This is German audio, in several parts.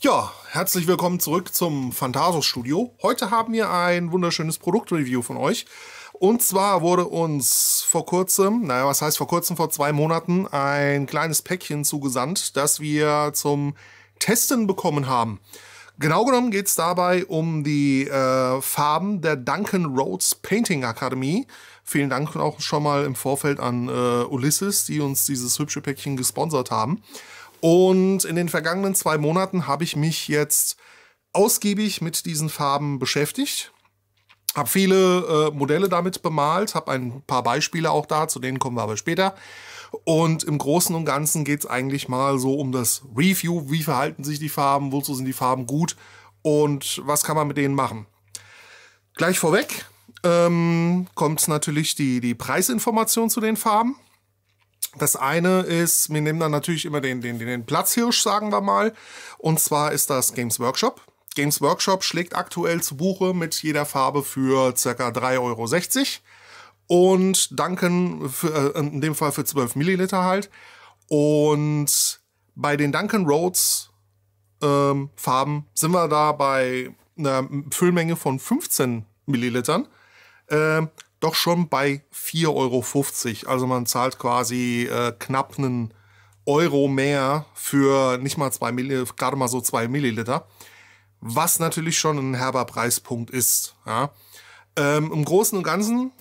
Ja, herzlich willkommen zurück zum Fantaso Studio. Heute haben wir ein wunderschönes Produktreview von euch. Und zwar wurde uns vor kurzem, naja, was heißt vor kurzem, vor zwei Monaten, ein kleines Päckchen zugesandt, das wir zum Testen bekommen haben. Genau genommen geht es dabei um die äh, Farben der Duncan Rhodes Painting Akademie. Vielen Dank auch schon mal im Vorfeld an äh, Ulysses, die uns dieses hübsche Päckchen gesponsert haben. Und in den vergangenen zwei Monaten habe ich mich jetzt ausgiebig mit diesen Farben beschäftigt. Habe viele äh, Modelle damit bemalt, habe ein paar Beispiele auch da, zu denen kommen wir aber später. Und im Großen und Ganzen geht es eigentlich mal so um das Review, wie verhalten sich die Farben, wozu sind die Farben gut und was kann man mit denen machen. Gleich vorweg ähm, kommt natürlich die, die Preisinformation zu den Farben. Das eine ist, wir nehmen dann natürlich immer den, den, den Platzhirsch, sagen wir mal. Und zwar ist das Games Workshop. Games Workshop schlägt aktuell zu Buche mit jeder Farbe für ca. 3,60 Euro. Und Duncan, für, äh, in dem Fall für 12 Milliliter halt. Und bei den Duncan Roads ähm, Farben sind wir da bei einer Füllmenge von 15 Millilitern. Ähm, doch schon bei 4,50 Euro. Also man zahlt quasi äh, knapp einen Euro mehr für nicht mal zwei Milliliter, gerade mal so zwei Milliliter. Was natürlich schon ein herber Preispunkt ist. Ja. Ähm, Im Großen und Ganzen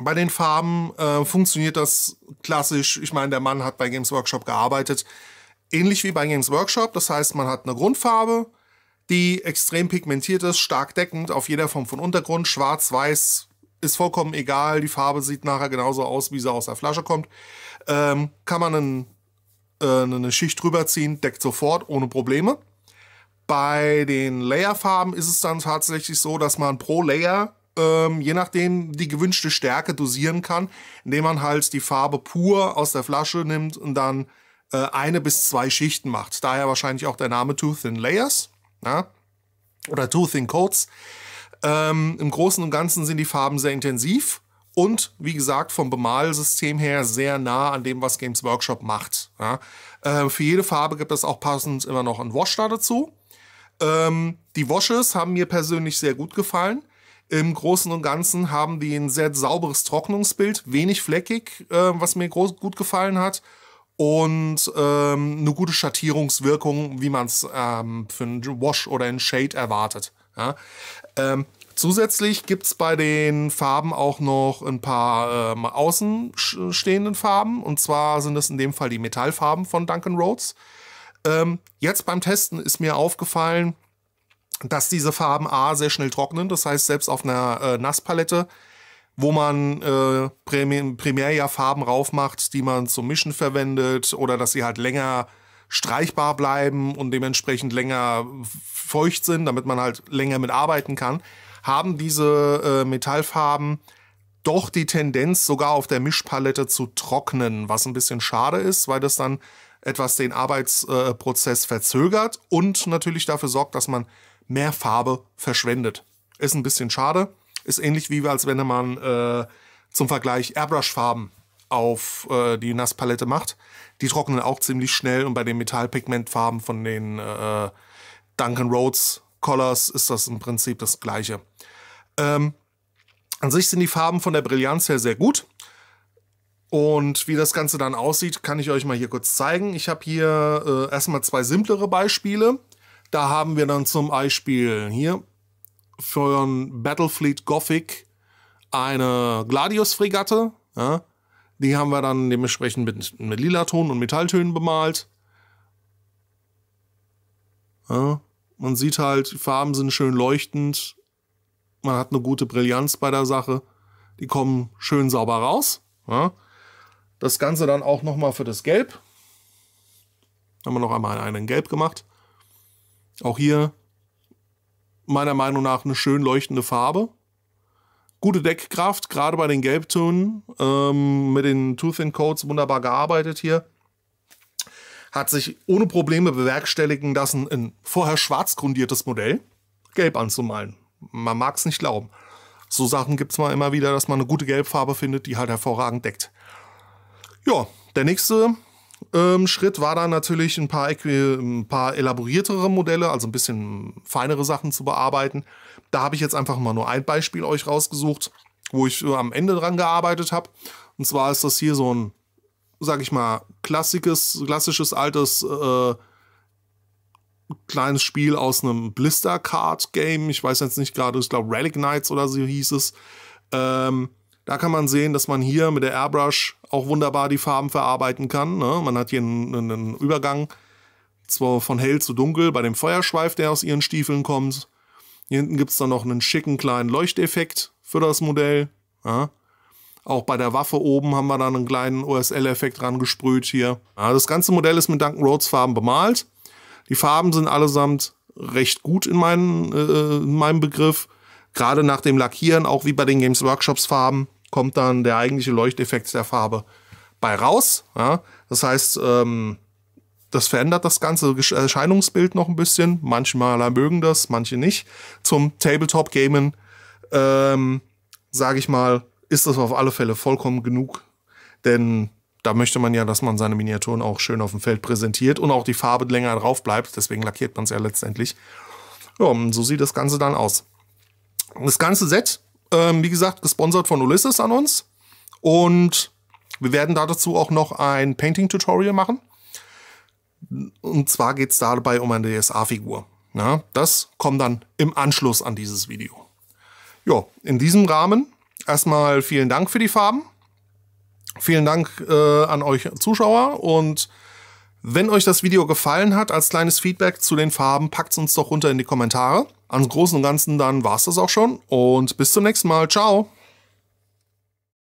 bei den Farben äh, funktioniert das klassisch. Ich meine, der Mann hat bei Games Workshop gearbeitet. Ähnlich wie bei Games Workshop. Das heißt, man hat eine Grundfarbe, die extrem pigmentiert ist, stark deckend auf jeder Form von Untergrund, schwarz, weiß, ist vollkommen egal, die Farbe sieht nachher genauso aus, wie sie aus der Flasche kommt. Ähm, kann man einen, äh, eine Schicht drüber ziehen, deckt sofort ohne Probleme. Bei den Layerfarben ist es dann tatsächlich so, dass man pro Layer ähm, je nachdem die gewünschte Stärke dosieren kann, indem man halt die Farbe pur aus der Flasche nimmt und dann äh, eine bis zwei Schichten macht. Daher wahrscheinlich auch der Name Too Thin Layers ja? Ne? oder Too Thin Coats. Ähm, Im Großen und Ganzen sind die Farben sehr intensiv und wie gesagt vom Bemalsystem her sehr nah an dem, was Games Workshop macht. Ja. Äh, für jede Farbe gibt es auch passend immer noch einen Wash da dazu. Ähm, die Washes haben mir persönlich sehr gut gefallen. Im Großen und Ganzen haben die ein sehr sauberes Trocknungsbild, wenig fleckig, äh, was mir groß, gut gefallen hat. Und ähm, eine gute Schattierungswirkung, wie man es ähm, für einen Wash oder einen Shade erwartet. Ja. Ähm, zusätzlich gibt es bei den Farben auch noch ein paar ähm, außenstehenden Farben. Und zwar sind es in dem Fall die Metallfarben von Duncan Rhodes. Ähm, jetzt beim Testen ist mir aufgefallen, dass diese Farben A sehr schnell trocknen. Das heißt, selbst auf einer äh, Nasspalette, wo man äh, primär, primär ja Farben raufmacht, die man zum Mischen verwendet oder dass sie halt länger äh, streichbar bleiben und dementsprechend länger feucht sind, damit man halt länger mit arbeiten kann, haben diese äh, Metallfarben doch die Tendenz, sogar auf der Mischpalette zu trocknen, was ein bisschen schade ist, weil das dann etwas den Arbeitsprozess äh, verzögert und natürlich dafür sorgt, dass man mehr Farbe verschwendet. Ist ein bisschen schade. Ist ähnlich wie, als wenn man äh, zum Vergleich Airbrush-Farben auf äh, die Nasspalette macht. Die trocknen auch ziemlich schnell und bei den Metallpigmentfarben von den äh, Duncan Rhodes Colors ist das im Prinzip das gleiche. Ähm, an sich sind die Farben von der Brillanz her sehr gut. Und wie das Ganze dann aussieht, kann ich euch mal hier kurz zeigen. Ich habe hier äh, erstmal zwei simplere Beispiele. Da haben wir dann zum Beispiel hier für ein Battlefleet Gothic eine Gladius-Fregatte. Ja, die haben wir dann dementsprechend mit, mit Lilaton und Metalltönen bemalt. Ja, man sieht halt, die Farben sind schön leuchtend. Man hat eine gute Brillanz bei der Sache. Die kommen schön sauber raus. Ja. Das Ganze dann auch nochmal für das Gelb. Haben wir noch einmal einen Gelb gemacht. Auch hier meiner Meinung nach eine schön leuchtende Farbe gute Deckkraft, gerade bei den Gelbtönen, ähm, mit den Tooth Coats wunderbar gearbeitet hier. Hat sich ohne Probleme bewerkstelligen lassen, ein vorher schwarz grundiertes Modell gelb anzumalen. Man mag es nicht glauben. So Sachen gibt es mal immer wieder, dass man eine gute Gelbfarbe findet, die halt hervorragend deckt. Ja, der nächste ähm, Schritt war dann natürlich ein paar, ein paar elaboriertere Modelle, also ein bisschen feinere Sachen zu bearbeiten. Da habe ich jetzt einfach mal nur ein Beispiel euch rausgesucht, wo ich äh, am Ende dran gearbeitet habe. Und zwar ist das hier so ein, sag ich mal, klassisches, klassisches altes äh, kleines Spiel aus einem Blister Card Game. Ich weiß jetzt nicht gerade, ich glaube Relic Knights oder so hieß es. Ähm, da kann man sehen, dass man hier mit der Airbrush auch wunderbar die Farben verarbeiten kann. Ne? Man hat hier einen, einen Übergang zwar von hell zu dunkel bei dem Feuerschweif, der aus ihren Stiefeln kommt. Hier hinten gibt es dann noch einen schicken kleinen Leuchteffekt für das Modell. Ja? Auch bei der Waffe oben haben wir dann einen kleinen OSL-Effekt rangesprüht hier. Ja, das ganze Modell ist mit Duncan Rhodes Farben bemalt. Die Farben sind allesamt recht gut in, meinen, äh, in meinem Begriff. Gerade nach dem Lackieren, auch wie bei den Games Workshops Farben kommt dann der eigentliche Leuchteffekt der Farbe bei raus. Ja? Das heißt, ähm, das verändert das ganze äh, Erscheinungsbild noch ein bisschen. Manchmal mögen das, manche nicht. Zum Tabletop-Gamen, ähm, sage ich mal, ist das auf alle Fälle vollkommen genug. Denn da möchte man ja, dass man seine Miniaturen auch schön auf dem Feld präsentiert und auch die Farbe länger drauf bleibt. Deswegen lackiert man es ja letztendlich. Ja, so sieht das Ganze dann aus. Das ganze Set ähm, wie gesagt, gesponsert von Ulysses an uns. Und wir werden dazu auch noch ein Painting-Tutorial machen. Und zwar geht es dabei um eine DSA-Figur. Ja, das kommt dann im Anschluss an dieses Video. Ja, in diesem Rahmen erstmal vielen Dank für die Farben. Vielen Dank äh, an euch Zuschauer und wenn euch das Video gefallen hat, als kleines Feedback zu den Farben, packt es uns doch runter in die Kommentare. Ans Großen und Ganzen dann war es das auch schon und bis zum nächsten Mal. Ciao!